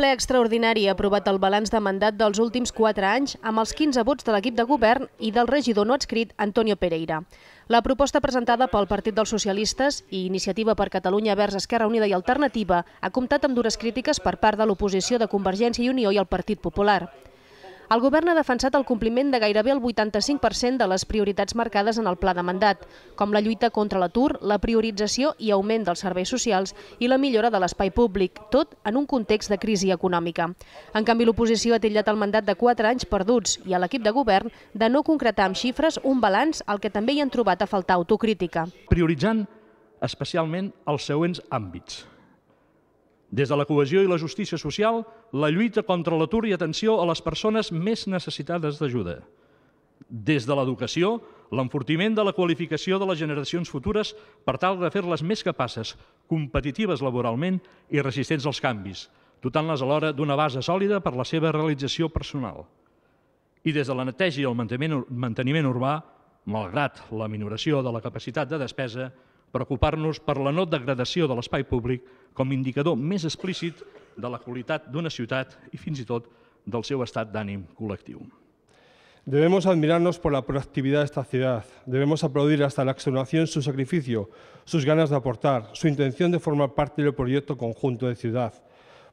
ple extraordinari ha aprovat el balanç de mandat dels últims 4 anys amb els 15 vots de l'equip de govern i del regidor no adscrit Antonio Pereira. La proposta presentada pel Partit dels Socialistes i Iniciativa per Catalunya vers Esquerra Unida i Alternativa ha comptat amb dures crítiques per part de l'oposició de Convergència i Unió i el Partit Popular. El govern ha defensat el compliment de gairebé el 85% de les prioritats marcades en el pla de mandat, com la lluita contra l'atur, la priorització i augment dels serveis socials i la millora de l'espai públic, tot en un context de crisi econòmica. En canvi, l'oposició ha tillat el mandat de 4 anys perduts i a l'equip de govern de no concretar amb xifres un balanç al que també hi han trobat a faltar autocrítica. Prioritzant especialment els següents àmbits des de la cohesió i la justícia social, la lluita contra l'atur i atenció a les persones més necessitades d'ajuda. Des de l'educació, l'enfortiment de la qualificació de les generacions futures per tal de fer-les més capaces, competitives laboralment i resistents als canvis, dotant-les alhora d'una base sòlida per la seva realització personal. I des de la neteja i el manteniment, manteniment urbà, malgrat la minoració de la capacitat de despesa, ...preocuparnos por per la no degradació de l'espai públic ...como indicador més explícit de la qualitat de una ciudad... ...y, i tot del seu estat d'ànim col·lectiu. Debemos admirarnos por la proactividad de esta ciudad. Debemos aplaudir hasta la exonación su sacrificio, sus ganas de aportar, su intención de formar parte del proyecto conjunto de ciudad.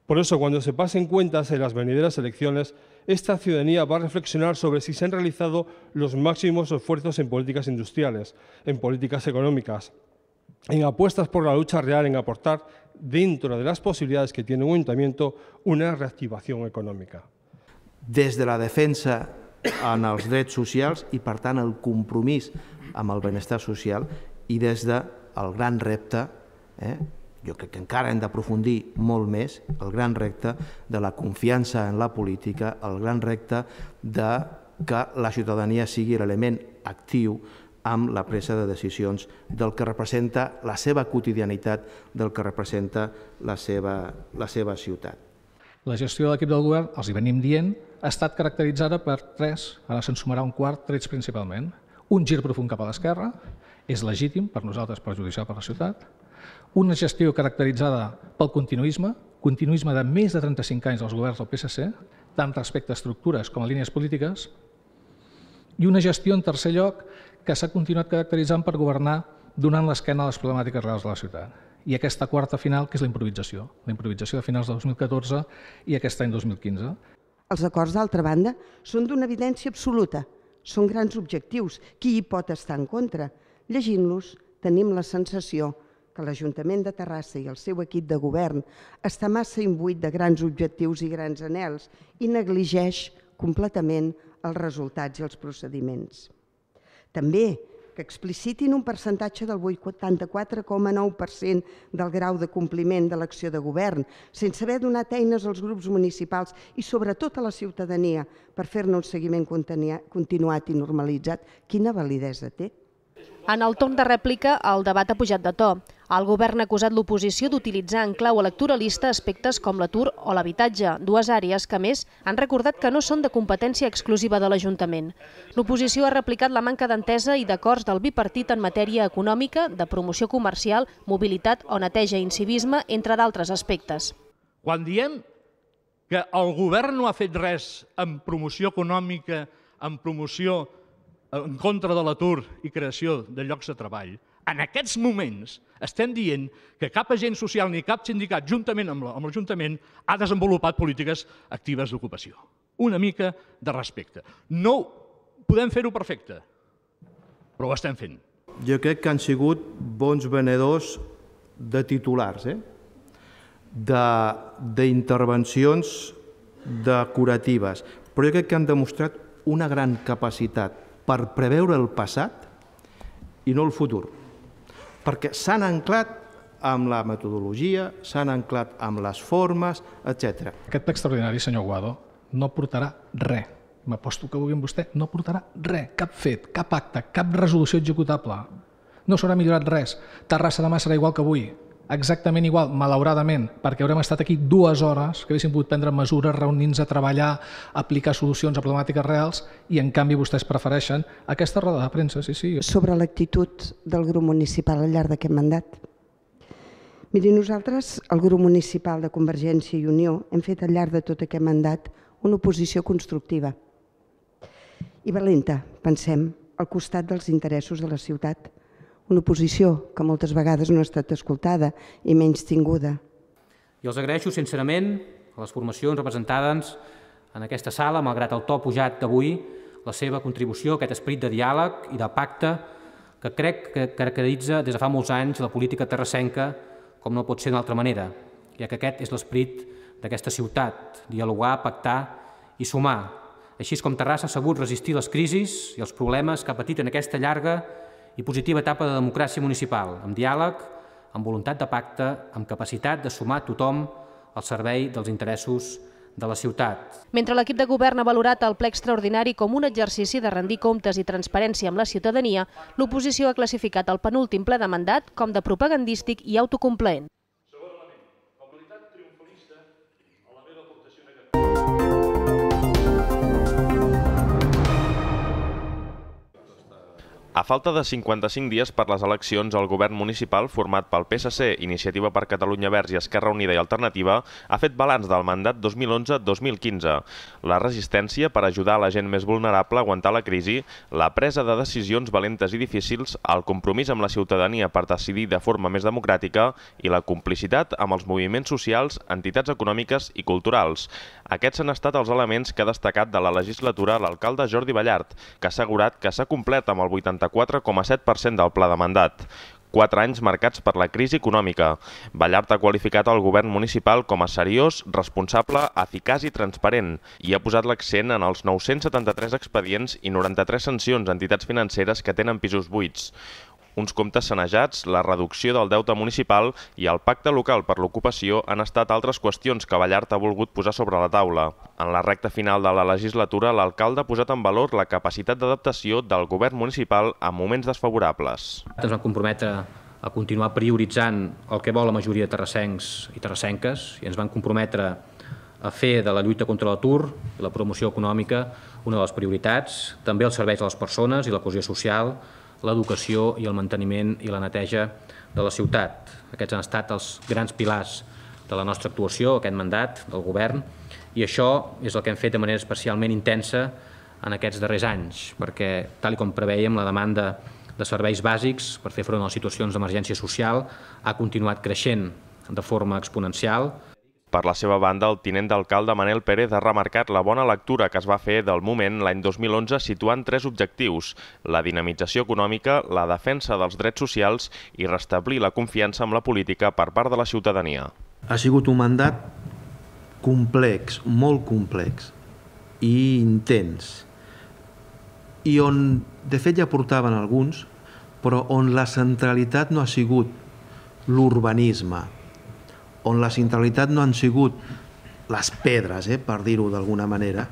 Por eso, cuando se pasen cuentas en las venideras elecciones, esta ciudadanía va a reflexionar sobre si se han realizado los máximos esfuerzos en políticas industriales, en políticas económicas, en apuestas por la lucha real, en aportar dentro de las posibilidades que tiene un ayuntamiento una reactivación econòmica. Des de la defensa en els drets socials i, per tant, el compromís amb el benestar social i des del de gran repte, eh, jo crec que encara hem d'aprofundir molt més, el gran repte de la confiança en la política, el gran repte de que la ciutadania sigui l'element actiu amb la presa de decisions del que representa la seva quotidianitat, del que representa la seva, la seva ciutat. La gestió de l'equip del govern, els hi venim dient, ha estat caracteritzada per tres, ara se'n sumarà un quart, trets principalment. Un gir profund cap a l'esquerra, és legítim per nosaltres, perjudicial per la ciutat. Una gestió caracteritzada pel continuisme, continuisme de més de 35 anys dels governs del PSC, tant respecte a estructures com a línies polítiques, i una gestió, en tercer lloc, que s'ha continuat caracteritzant per governar donant l'esquena a les problemàtiques reals de la ciutat. I aquesta quarta final, que és la improvisació, la improvisació de finals de 2014 i aquest any 2015. Els acords, d'altra banda, són d'una evidència absoluta. Són grans objectius. Qui hi pot estar en contra? Llegint-los, tenim la sensació que l'Ajuntament de Terrassa i el seu equip de govern està massa imbuït de grans objectius i grans anels i negligeix completament els resultats i els procediments. També que explicitin un percentatge del 84,9% del grau de compliment de l'acció de govern, sense haver donat eines als grups municipals i sobretot a la ciutadania per fer-ne un seguiment continuat i normalitzat. Quina validesa té? En el torn de rèplica, el debat ha pujat de to. El govern ha acusat l'oposició d'utilitzar en clau electoralista aspectes com l'atur o l'habitatge, dues àrees que, més, han recordat que no són de competència exclusiva de l'Ajuntament. L'oposició ha replicat la manca d'entesa i d'acords del bipartit en matèria econòmica, de promoció comercial, mobilitat o neteja i incivisme, entre d'altres aspectes. Quan diem que el govern no ha fet res en promoció econòmica, en promoció Eh, en contra de l'atur i creació de llocs de treball, en aquests moments estem dient que cap agent social ni cap sindicat, juntament amb l'Ajuntament, ha desenvolupat polítiques actives d'ocupació. Una mica de respecte. No podem fer-ho perfecte, però ho estem fent. Jo crec que han sigut bons venedors de titulars, eh? d'intervencions de, de però jo crec que han demostrat una gran capacitat per preveure el passat i no el futur, perquè s'han anclat amb la metodologia, s'han anclat amb les formes, etc. Aquest extraordinari, senyor Guado, no portarà res. M'aposto que avui amb vostè no portarà res, cap fet, cap acte, cap resolució executable. No s'haurà millorat res. Terrassa demà serà igual que avui exactament igual, malauradament, perquè haurem estat aquí dues hores que haguéssim pogut prendre mesures, reunir-nos a treballar, aplicar solucions a problemàtiques reals i en canvi vostès prefereixen aquesta roda de premsa, sí, sí. Sobre l'actitud del grup municipal al llarg d'aquest mandat. Miri, nosaltres, el grup municipal de Convergència i Unió, hem fet al llarg de tot aquest mandat una oposició constructiva i valenta, pensem, al costat dels interessos de la ciutat una posició que moltes vegades no ha estat escoltada i menys tinguda. I els agraeixo sincerament a les formacions representades en aquesta sala, malgrat el to pujat d'avui, la seva contribució, aquest esperit de diàleg i de pacte que crec que caracteritza des de fa molts anys la política terrassenca com no pot ser d'altra manera, ja que aquest és l'esperit d'aquesta ciutat, dialogar, pactar i sumar, així és com Terrassa ha sabut resistir les crisis i els problemes que ha patit en aquesta llarga i positiva etapa de democràcia municipal, amb diàleg, amb voluntat de pacte, amb capacitat de sumar tothom al servei dels interessos de la ciutat. Mentre l'equip de govern ha valorat el ple extraordinari com un exercici de rendir comptes i transparència amb la ciutadania, l'oposició ha classificat el penúltim ple de mandat com de propagandístic i autocomplent. A falta de 55 dies per les eleccions, el govern municipal, format pel PSC, Iniciativa per Catalunya Verge i Esquerra Unida i Alternativa, ha fet balanç del mandat 2011-2015. La resistència per ajudar la gent més vulnerable a aguantar la crisi, la presa de decisions valentes i difícils, el compromís amb la ciutadania per decidir de forma més democràtica i la complicitat amb els moviments socials, entitats econòmiques i culturals. Aquests han estat els elements que ha destacat de la legislatura l'alcalde Jordi Ballart, que ha assegurat que s'ha complert amb el 84 44,7% del pla de mandat, quatre anys marcats per la crisi econòmica. Ballart ha qualificat el govern municipal com a seriós, responsable, eficaç i transparent i ha posat l'accent en els 973 expedients i 93 sancions a entitats financeres que tenen pisos buits uns comptes sanejats, la reducció del deute municipal i el pacte local per l'ocupació han estat altres qüestions que Ballart ha volgut posar sobre la taula. En la recta final de la legislatura, l'alcalde ha posat en valor la capacitat d'adaptació del govern municipal a moments desfavorables. Ens vam comprometre a continuar prioritzant el que vol la majoria de terrassencs i terrassenques i ens van comprometre a fer de la lluita contra l'atur i la promoció econòmica una de les prioritats, també els serveis a les persones i la cohesió social, l'educació i el manteniment i la neteja de la ciutat. Aquests han estat els grans pilars de la nostra actuació, aquest mandat del govern, i això és el que hem fet de manera especialment intensa en aquests darrers anys, perquè, tal com preveiem, la demanda de serveis bàsics per fer front a les situacions d'emergència social ha continuat creixent de forma exponencial, per la seva banda, el tinent d'alcalde Manel Pérez ha remarcat la bona lectura que es va fer del moment l'any 2011 situant tres objectius, la dinamització econòmica, la defensa dels drets socials i restablir la confiança en la política per part de la ciutadania. Ha sigut un mandat complex, molt complex i intens, i on, de fet, ja portaven alguns, però on la centralitat no ha sigut l'urbanisme, on la centralitat no han sigut les pedres, eh, per dir-ho d'alguna manera,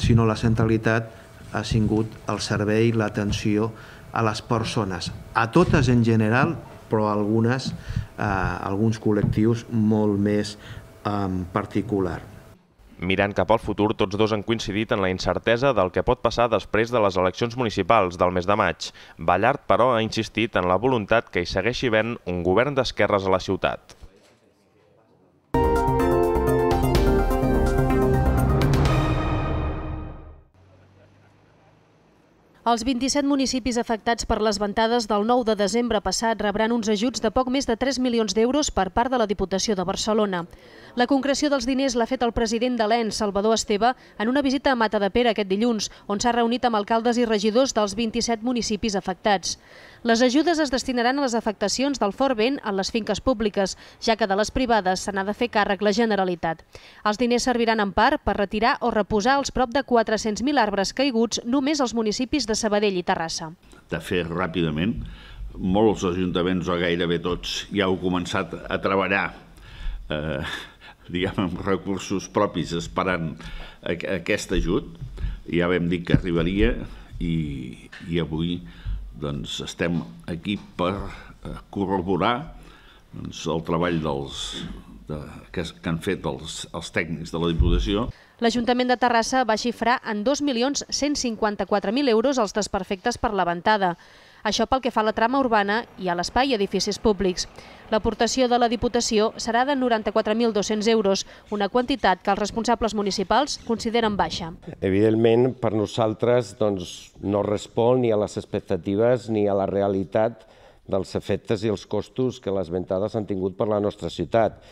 sinó la centralitat ha sigut el servei, l'atenció a les persones, a totes en general, però a algunes, a eh, alguns col·lectius molt més en particular. Mirant cap al futur, tots dos han coincidit en la incertesa del que pot passar després de les eleccions municipals del mes de maig. Ballard, però, ha insistit en la voluntat que hi segueixi ben un govern d'esquerres a la ciutat. Els 27 municipis afectats per les ventades del 9 de desembre passat rebran uns ajuts de poc més de 3 milions d'euros per part de la Diputació de Barcelona. La concreció dels diners l'ha fet el president de l'ENS, Salvador Esteve, en una visita a Mata de Pere aquest dilluns, on s'ha reunit amb alcaldes i regidors dels 27 municipis afectats. Les ajudes es destinaran a les afectacions del fort vent en les finques públiques, ja que de les privades se n'ha de fer càrrec la Generalitat. Els diners serviran en part per retirar o reposar els prop de 400.000 arbres caiguts només als municipis de Sabadell i Terrassa. De fer ràpidament, molts ajuntaments o gairebé tots ja heu començat a treballar eh, diguem, amb recursos propis esperant aquest ajut. Ja vam dir que arribaria i, i avui doncs estem aquí per eh, corroborar doncs, el treball dels, de, que, que han fet els, els tècnics de la Diputació. L'Ajuntament de Terrassa va xifrar en 2.154.000 euros els desperfectes per la ventada. Això pel que fa a la trama urbana i a l'espai i edificis públics. L'aportació de la Diputació serà de 94.200 euros, una quantitat que els responsables municipals consideren baixa. Evidentment, per nosaltres doncs, no respon ni a les expectatives ni a la realitat dels efectes i els costos que les ventades han tingut per la nostra ciutat.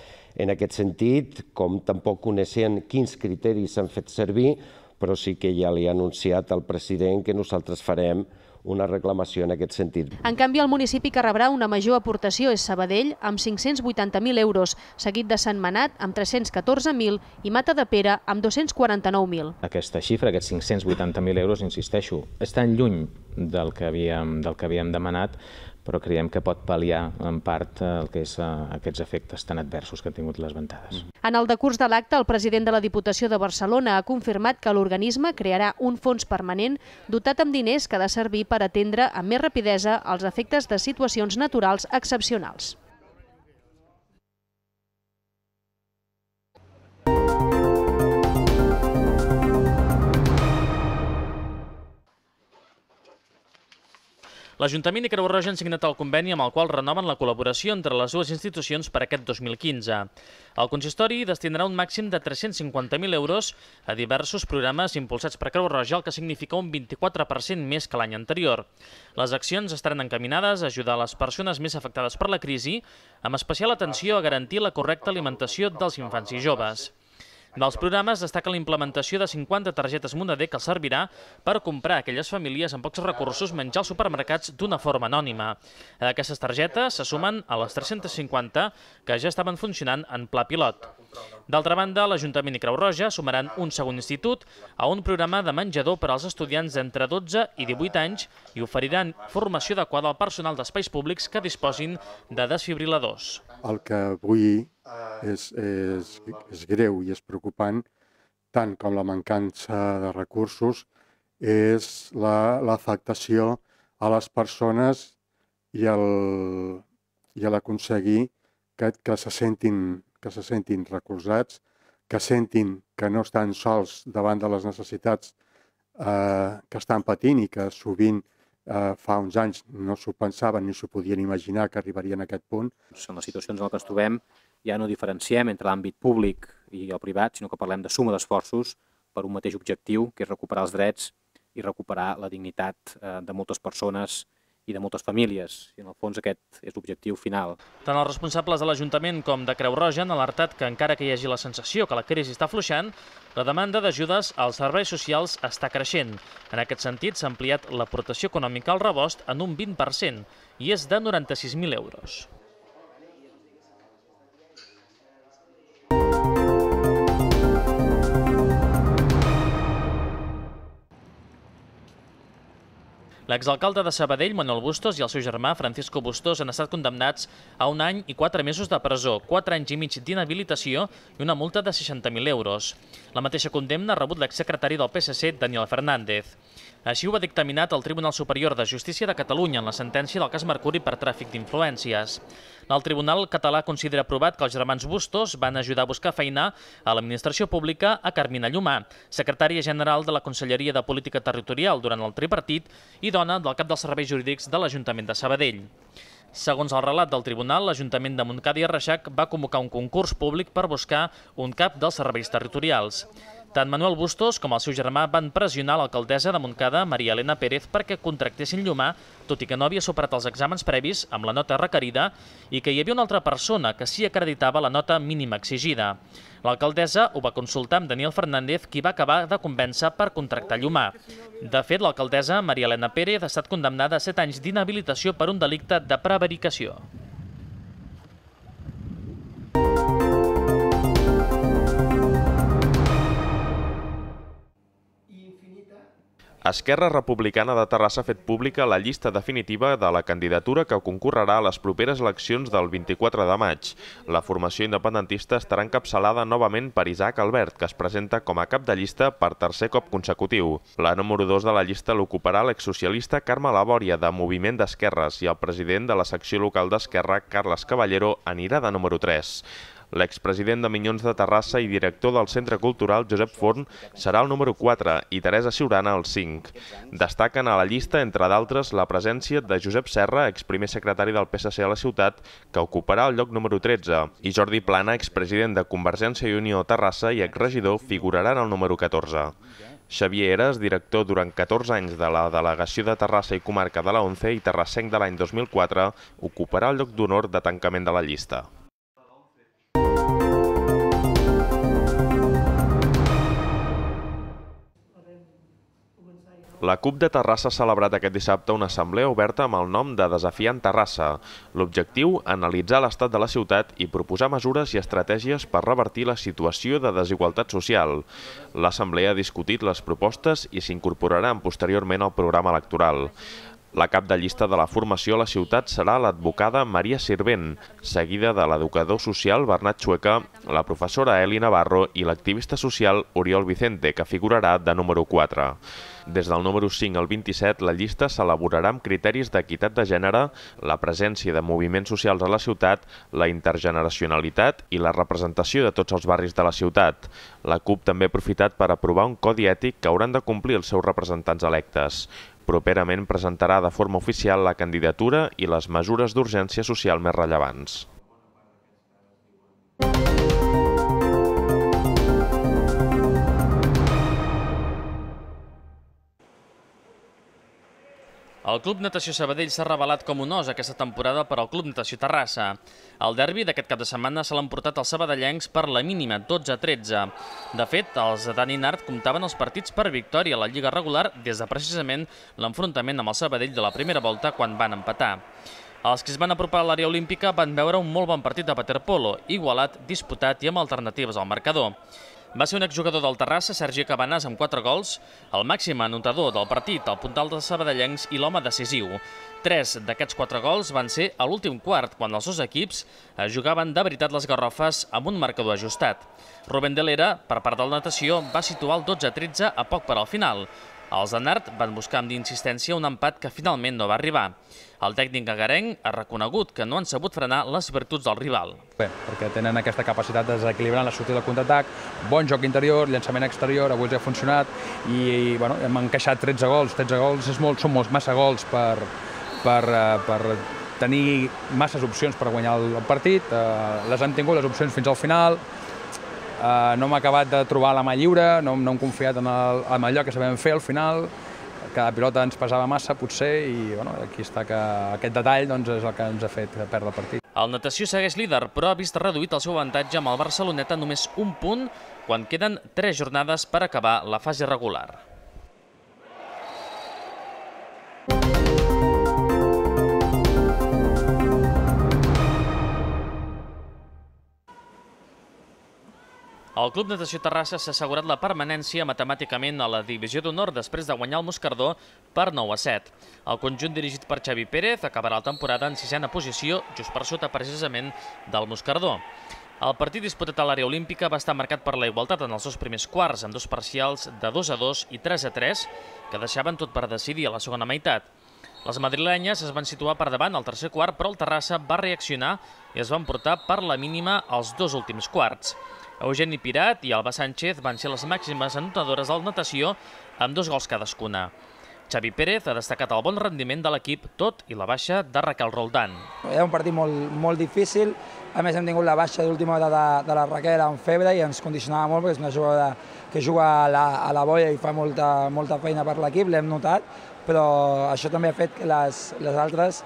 En aquest sentit, com tampoc coneixen quins criteris s'han fet servir, però sí que ja li ha anunciat al president que nosaltres farem una reclamació en aquest sentit. En canvi, el municipi que rebrà una major aportació és Sabadell, amb 580.000 euros, seguit de Sant Manat, amb 314.000 i Mata de Pere, amb 249.000. Aquesta xifra, aquests 580.000 euros, insisteixo, estan lluny del que del que havíem demanat però creiem que pot pal·liar en part eh, el que és eh, aquests efectes tan adversos que han tingut les ventades. Mm. En el decurs de l'acte, el president de la Diputació de Barcelona ha confirmat que l'organisme crearà un fons permanent dotat amb diners que ha de servir per atendre amb més rapidesa els efectes de situacions naturals excepcionals. L'Ajuntament i Creu Roja han signat el conveni amb el qual renoven la col·laboració entre les dues institucions per aquest 2015. El consistori destinarà un màxim de 350.000 euros a diversos programes impulsats per Creu Roja, el que significa un 24% més que l'any anterior. Les accions estaran encaminades a ajudar les persones més afectades per la crisi, amb especial atenció a garantir la correcta alimentació dels infants i joves. Dels programes destaca la implementació de 50 targetes Mundader que els servirà per comprar a aquelles famílies amb pocs recursos menjar als supermercats d'una forma anònima. A aquestes targetes se sumen a les 350 que ja estaven funcionant en pla pilot. D'altra banda, l'Ajuntament i Creu Roja sumaran un segon institut a un programa de menjador per als estudiants d'entre 12 i 18 anys i oferiran formació adequada al personal d'espais públics que disposin de desfibriladors. El que vull és, és, és greu i és preocupant, tant com la mancança de recursos, és l'afectació la, a les persones i el, i a l'aconseguir que, que, se sentin, que se sentin recolzats, que sentin que no estan sols davant de les necessitats eh, que estan patint i que sovint eh, fa uns anys no s'ho pensaven ni s'ho podien imaginar que arribarien a aquest punt. Són les situacions en què ens trobem ja no diferenciem entre l'àmbit públic i el privat, sinó que parlem de suma d'esforços per un mateix objectiu, que és recuperar els drets i recuperar la dignitat eh, de moltes persones i de moltes famílies. I en el fons aquest és l'objectiu final. Tant els responsables de l'Ajuntament com de Creu Roja han alertat que encara que hi hagi la sensació que la crisi està fluixant, la demanda d'ajudes als serveis socials està creixent. En aquest sentit, s'ha ampliat l'aportació econòmica al rebost en un 20% i és de 96.000 euros. L'exalcalde de Sabadell, Manuel Bustos, i el seu germà, Francisco Bustos, han estat condemnats a un any i quatre mesos de presó, quatre anys i mig d'inhabilitació i una multa de 60.000 euros. La mateixa condemna ha rebut l'exsecretari del PSC, Daniel Fernández. Així ho va dictaminat el Tribunal Superior de Justícia de Catalunya en la sentència del cas Mercuri per tràfic d'influències. El Tribunal català considera aprovat que els germans Bustos van ajudar a buscar feina a l'administració pública a Carmina Llumà, secretària general de la Conselleria de Política Territorial durant el tripartit i dona del cap dels serveis jurídics de l'Ajuntament de Sabadell. Segons el relat del tribunal, l'Ajuntament de Montcada i Reixac va convocar un concurs públic per buscar un cap dels serveis territorials. Tant Manuel Bustos com el seu germà van pressionar l'alcaldessa de Montcada, Maria Elena Pérez, perquè contractessin Llumà, tot i que no havia superat els exàmens previs amb la nota requerida i que hi havia una altra persona que sí acreditava la nota mínima exigida. L'alcaldessa ho va consultar amb Daniel Fernández, qui va acabar de convèncer per contractar Llumà. De fet, l'alcaldessa, Maria Elena Pérez, ha estat condemnada a 7 anys d'inhabilitació per un delicte de prevaricació. Esquerra Republicana de Terrassa ha fet pública la llista definitiva de la candidatura que concorrerà a les properes eleccions del 24 de maig. La formació independentista estarà encapçalada novament per Isaac Albert, que es presenta com a cap de llista per tercer cop consecutiu. La número 2 de la llista l'ocuparà l'exsocialista Carme Labòria, de Moviment d'Esquerres, i el president de la secció local d'Esquerra, Carles Caballero, anirà de número 3. L'expresident de Minyons de Terrassa i director del Centre Cultural Josep Forn serà el número 4 i Teresa Ciurana el 5. Destaquen a la llista, entre d'altres, la presència de Josep Serra, exprimer secretari del PSC a la ciutat, que ocuparà el lloc número 13, i Jordi Plana, expresident de Convergència i Unió Terrassa i exregidor, figurarà en el número 14. Xavier Eres, director durant 14 anys de la Delegació de Terrassa i Comarca de la ONCE i terrassenc de l'any 2004, ocuparà el lloc d'honor de tancament de la llista. La CUP de Terrassa ha celebrat aquest dissabte una assemblea oberta amb el nom de Desafiant Terrassa. L'objectiu, analitzar l'estat de la ciutat i proposar mesures i estratègies per revertir la situació de desigualtat social. L'assemblea ha discutit les propostes i s'incorporaran posteriorment al programa electoral. La cap de llista de la formació a la ciutat serà l'advocada Maria Sirvent, seguida de l'educador social Bernat Xueca, la professora Eli Navarro i l'activista social Oriol Vicente, que figurarà de número 4. Des del número 5 al 27, la llista s'elaborarà amb criteris d'equitat de gènere, la presència de moviments socials a la ciutat, la intergeneracionalitat i la representació de tots els barris de la ciutat. La CUP també ha aprofitat per aprovar un codi ètic que hauran de complir els seus representants electes. Properament presentarà de forma oficial la candidatura i les mesures d'urgència social més rellevants. El Club Natació Sabadell s'ha revelat com un os aquesta temporada per al Club Natació Terrassa. El derbi d'aquest cap de setmana se l'han portat els sabadellencs per la mínima, 12-13. De fet, els de Dani Nart comptaven els partits per victòria a la Lliga regular des de precisament l'enfrontament amb el Sabadell de la primera volta quan van empatar. Els que es van apropar a l'àrea olímpica van veure un molt bon partit de waterpolo, igualat, disputat i amb alternatives al marcador. Va ser un exjugador del Terrassa, Sergi Cabanàs, amb 4 gols, el màxim anotador del partit, el puntal de Sabadellencs i l'home decisiu. Tres d'aquests quatre gols van ser a l'últim quart, quan els dos equips eh, jugaven de veritat les garrofes amb un marcador ajustat. Rubén Delera, per part del natació, va situar el 12-13 a poc per al final, els Nart van buscar amb insistència un empat que finalment no va arribar. El tècnic agarenc ha reconegut que no han sabut frenar les virtuts del rival. Bé, perquè tenen aquesta capacitat de desequilibrar la sortida del contraatac, bon joc interior, llançament exterior, avui els ha funcionat i, i bueno, hem encaixat 13 gols. 13 gols és molt, són molts, massa gols per, per, eh, per tenir masses opcions per guanyar el partit. Eh, les han tingut les opcions fins al final, Eh, no m'ha acabat de trobar la mà lliure, no, no hem confiat en, el, en allò que sabem fer al final, cada pilota ens pesava massa, potser, i bueno, aquí està que aquest detall doncs, és el que ens ha fet perdre el partit. El natació segueix líder, però ha vist reduït el seu avantatge amb el Barceloneta només un punt quan queden tres jornades per acabar la fase regular. El Club Natació Terrassa s'ha assegurat la permanència matemàticament a la Divisió d'Honor després de guanyar el Moscardó per 9 a 7. El conjunt dirigit per Xavi Pérez acabarà la temporada en sisena posició, just per sota precisament del Moscardó. El partit disputat a l'àrea olímpica va estar marcat per la igualtat en els dos primers quarts, amb dos parcials de 2 a 2 i 3 a 3, que deixaven tot per decidir a la segona meitat. Les madrilenyes es van situar per davant al tercer quart, però el Terrassa va reaccionar i es van portar per la mínima els dos últims quarts. Eugeni Pirat i Alba Sánchez van ser les màximes anotadores del natació amb dos gols cadascuna. Xavi Pérez ha destacat el bon rendiment de l'equip, tot i la baixa de Raquel Roldan. Era un partit molt, molt difícil, a més hem tingut la baixa d'última hora de, de la Raquel amb febre i ens condicionava molt perquè és una jugadora que juga a la, a la boia i fa molta, molta feina per l'equip, l'hem notat, però això també ha fet que les, les altres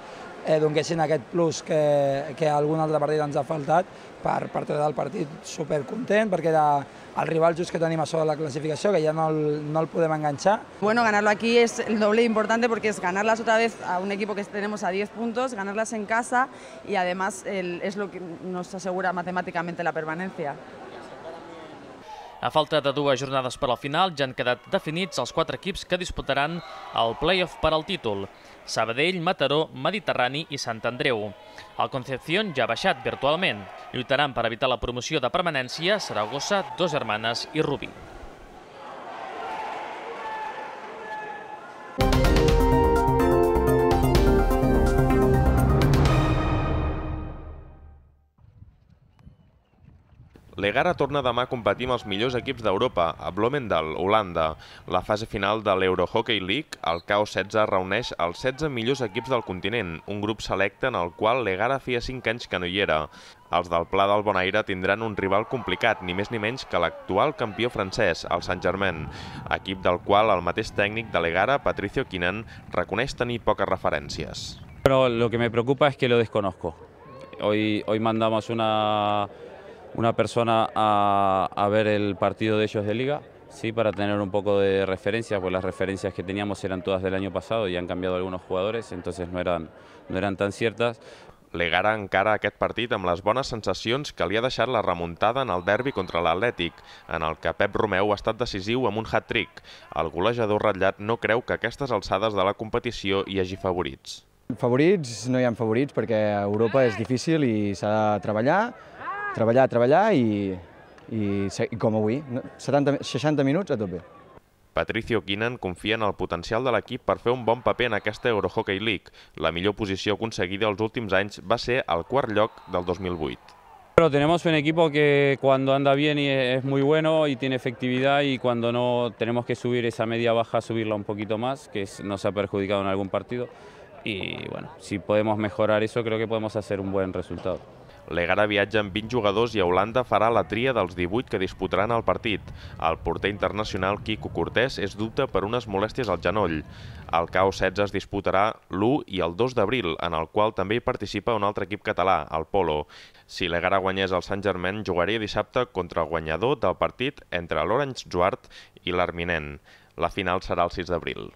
eh, donguessin aquest plus que, que algun altre partit ens ha faltat per, per treure el partit supercontent, perquè era el rival just que tenim a sobre la classificació, que ja no el, no el podem enganxar. Bueno, ganarlo aquí es el doble importante porque es ganarlas otra vez a un equipo que tenemos a 10 puntos, ganarlas en casa y además el, es lo que nos asegura matemáticamente la permanencia. A falta de dues jornades per al final ja han quedat definits els quatre equips que disputaran el play-off per al títol. Sabadell, Mataró, Mediterrani i Sant Andreu. El Concepción ja ha baixat virtualment. Lluitaran per evitar la promoció de permanència Saragossa, Dos Germanes i Rubí. Thank you. L'Egara torna demà a competir amb els millors equips d'Europa, a Blomendal, Holanda. La fase final de l'Eurohockey League, el CAO 16 reuneix els 16 millors equips del continent, un grup selecte en el qual l'Egara feia 5 anys que no hi era. Els del Pla del Bonaire tindran un rival complicat, ni més ni menys que l'actual campió francès, el Saint-Germain, equip del qual el mateix tècnic de l'Egara, Patricio Quinan, reconeix tenir poques referències. Però lo que me preocupa es que lo desconozco. Hoy, hoy mandamos una una persona a, a ver el partido de ellos de liga, sí, para tener un poco de referencias, pues las referencias que teníamos eran todas del año pasado y han cambiado algunos jugadores, entonces no eran, no eran tan ciertas, Legara encara aquest partit amb les bones sensacions que li ha deixat la remuntada en el derbi contra l'Atlètic, en el que Pep Romeu ha estat decisiu amb un hat-trick. El golejador ratllat no creu que aquestes alçades de la competició hi hagi favorits. Favorits no hi ha favorits perquè Europa és difícil i s'ha de treballar, treballar, treballar i, i, i com avui, 70, 60 minuts a tope. Patricio Quinan confia en el potencial de l'equip per fer un bon paper en aquesta Eurohockey League. La millor posició aconseguida els últims anys va ser el quart lloc del 2008. Bueno, tenemos un equipo que cuando anda bien y es muy bueno y tiene efectividad y cuando no tenemos que subir esa media baja, subirla un poquito más, que nos ha perjudicado en algún partido. Y bueno, si podemos mejorar eso, creo que podemos hacer un buen resultado. L'Egara viatja amb 20 jugadors i a Holanda farà la tria dels 18 que disputaran el partit. El porter internacional Quico Cortés és dubte per unes molèsties al genoll. El CAO 16 es disputarà l'1 i el 2 d'abril, en el qual també hi participa un altre equip català, el Polo. Si l'Egara guanyés el Sant Germain, jugaria dissabte contra el guanyador del partit entre l'Orange Juart i l'Arminent. La final serà el 6 d'abril.